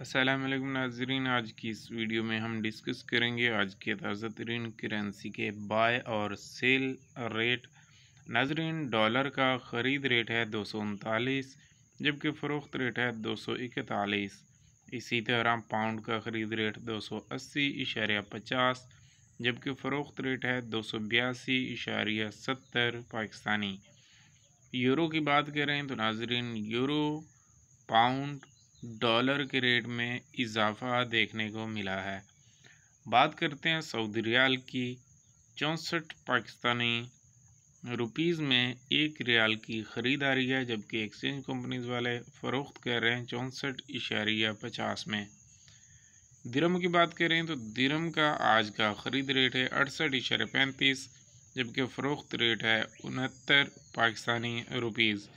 असलम नाजरीन आज की इस वीडियो में हम डिस्कस करेंगे आज के ताज़ा तरीन करेंसी के बाय और सेल रेट नाजरीन डॉलर का ख़रीद रेट है दो सौ उनतालीस जबकि फ़रोख्त रेट है दो सौ इकतालीस इसी तरह पाउंड का ख़रीद रेट दो सौ अस्सी इशारिया पचास जबकि फ़रोख्त रेट है दो सौ बयासी इशारिया सत्तर पाकिस्तानी यूरो की बात करें तो नाजरीन यूरो पाउंड डॉलर के रेट में इजाफा देखने को मिला है बात करते हैं सऊदी रियाल की चौंसठ पाकिस्तानी रुपीज़ में एक रियाल की ख़रीदारी है जबकि एक्सचेंज कंपनीज वाले फ़रोख्त कर रहे हैं चौंसठ इशारिया पचास में दिरम की बात करें तो दिरम का आज का ख़रीद रेट है अड़सठ इशारे पैंतीस जबकि फ़रोख्त रेट है उनहत्तर पाकिस्तानी रुपीज़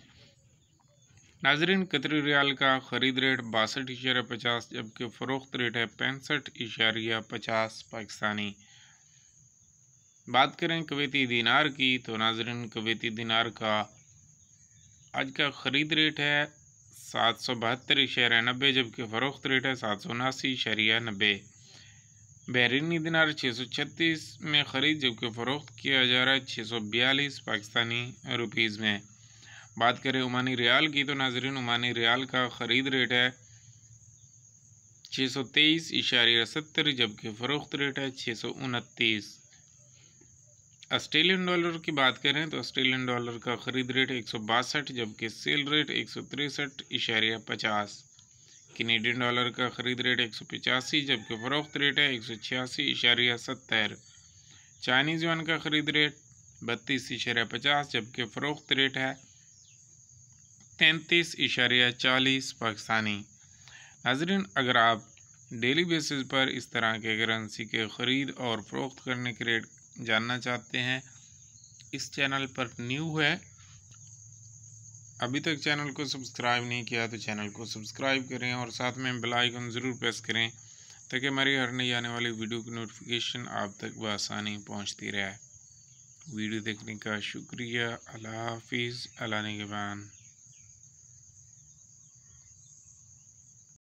नाजरीन कतरी रियाल का ख़रीद रेट बासठ इशारा पचास जबकि फ़रोख्त रेट है पैंसठ इशारिया पचास पाकिस्तानी बात करें कवेती दिनार की तो नाजरीन कवेती दिनार का आज का ख़रीद रेट है सात सौ बहत्तर इशारा नब्बे जबकि फ़रोख्त रेट है सात सौ उनासी इशारिया नब्बे बहरीनी दिनार छः सौ छत्तीस में ख़रीद जबकि फ़रोख्त किया जा रहा है छः सौ बयालीस पाकिस्तानी रुपीज़ में बात करें ओमानी रियाल की तो नाजरीन ओमानी रियाल का ख़रीद रेट है छः सौ तेईस इशारिया सत्तर जबकि फ़रोख्त रेट है छः सौ उनतीस ऑस्ट्रेलियन डॉलर की बात करें तो ऑस्ट्रेलियन डॉलर का ख़रीद रेट एक सौ बासठ जबकि सेल रेट एक सौ तिरसठ इशारिया पचास कनेडियन डॉलर का ख़रीद रेट एक सौ पचासी जबकि फ़रोख्त रेट है एक सौ छियासी इशारिया सत्तर चाइनीज़ वन का ख़रीद रेट बत्तीस इशारिया पचास जबकि फ़रोख्त रेट है तैंतीस इशारिया चालीस पाकिस्तानी नाजरन अगर आप डेली बेसिस पर इस तरह के करेंसी के ख़रीद और फ़रोख्त करने के रेट जानना चाहते हैं इस चैनल पर न्यू है अभी तक चैनल को सब्सक्राइब नहीं किया तो चैनल को सब्सक्राइब करें और साथ में बेल आइकन ज़रूर प्रेस करें ताकि हमारी हर नई आने वाली वीडियो की नोटिफिकेशन आप तक बसानी पहुँचती रहे वीडियो देखने का शुक्रिया अल्लाह हाफिज़ अल्लाह नगबान